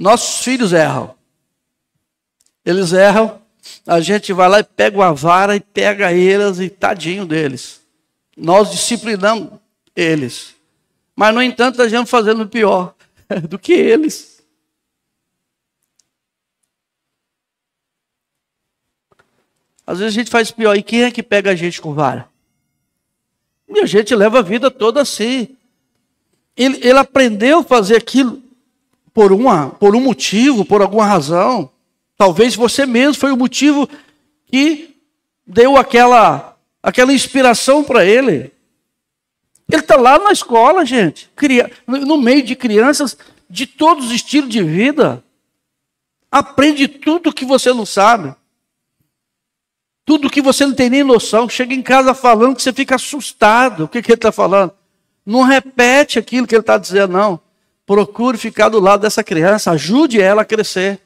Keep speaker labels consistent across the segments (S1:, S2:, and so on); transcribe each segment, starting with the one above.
S1: Nossos filhos erram. Eles erram, a gente vai lá e pega uma vara e pega eles e tadinho deles. Nós disciplinamos eles. Mas, no entanto, a gente fazendo pior do que eles. Às vezes a gente faz pior. E quem é que pega a gente com vara? E a gente leva a vida toda assim. Ele, ele aprendeu a fazer aquilo por, uma, por um motivo, por alguma razão. Talvez você mesmo foi o motivo que deu aquela, aquela inspiração para ele. Ele está lá na escola, gente, no meio de crianças de todos os estilos de vida. Aprende tudo que você não sabe. Tudo que você não tem nem noção. Chega em casa falando que você fica assustado. O que, que ele está falando? Não repete aquilo que ele está dizendo, não. Procure ficar do lado dessa criança, ajude ela a crescer.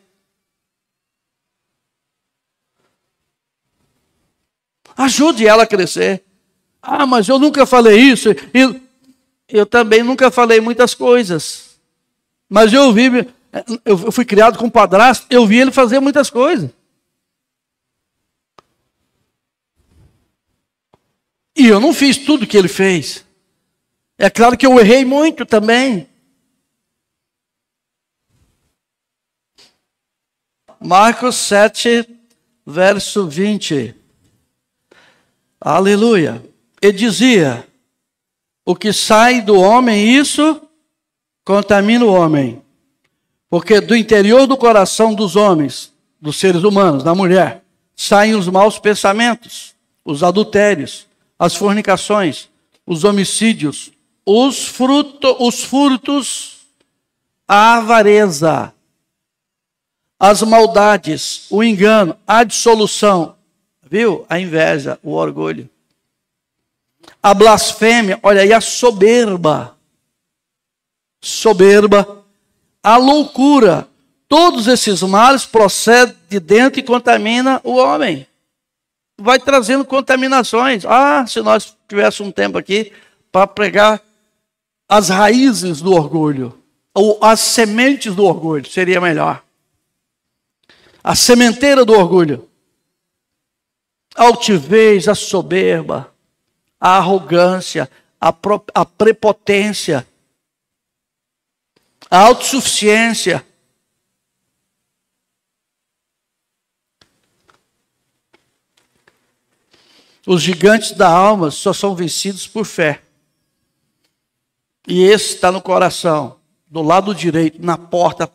S1: Ajude ela a crescer. Ah, mas eu nunca falei isso. Eu, eu também nunca falei muitas coisas. Mas eu vi, eu fui criado com um padrasto, eu vi ele fazer muitas coisas. E eu não fiz tudo que ele fez. É claro que eu errei muito também. Marcos 7, verso 20. Aleluia. E dizia: O que sai do homem, isso contamina o homem. Porque do interior do coração dos homens, dos seres humanos, da mulher, saem os maus pensamentos, os adultérios, as fornicações, os homicídios, os, fruto, os furtos, a avareza as maldades, o engano, a dissolução, viu? A inveja, o orgulho. A blasfêmia, olha aí, a soberba. Soberba, a loucura. Todos esses males procedem de dentro e contamina o homem. Vai trazendo contaminações. Ah, se nós tivéssemos um tempo aqui para pregar as raízes do orgulho, ou as sementes do orgulho, seria melhor a sementeira do orgulho, a altivez, a soberba, a arrogância, a, pro, a prepotência, a autossuficiência. Os gigantes da alma só são vencidos por fé. E esse está no coração do lado direito, na porta.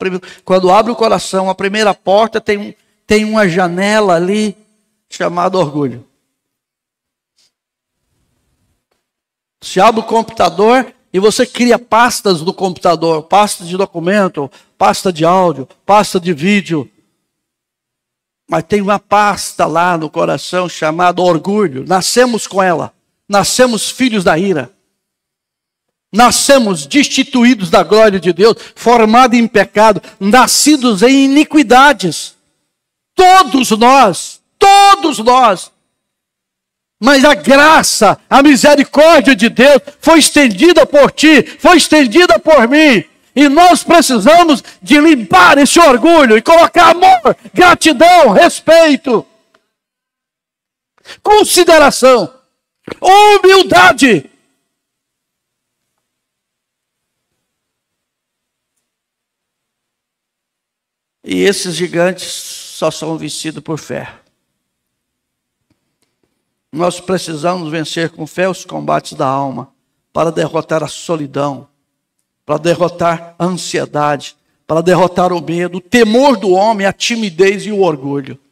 S1: Quando abre o coração, a primeira porta tem, tem uma janela ali chamada orgulho. Se abre o computador e você cria pastas do computador, pasta de documento, pasta de áudio, pasta de vídeo. Mas tem uma pasta lá no coração chamada orgulho. Nascemos com ela. Nascemos filhos da ira. Nascemos destituídos da glória de Deus, formados em pecado, nascidos em iniquidades. Todos nós, todos nós. Mas a graça, a misericórdia de Deus foi estendida por ti, foi estendida por mim. E nós precisamos de limpar esse orgulho e colocar amor, gratidão, respeito, consideração, humildade. E esses gigantes só são vencidos por fé. Nós precisamos vencer com fé os combates da alma, para derrotar a solidão, para derrotar a ansiedade, para derrotar o medo, o temor do homem, a timidez e o orgulho.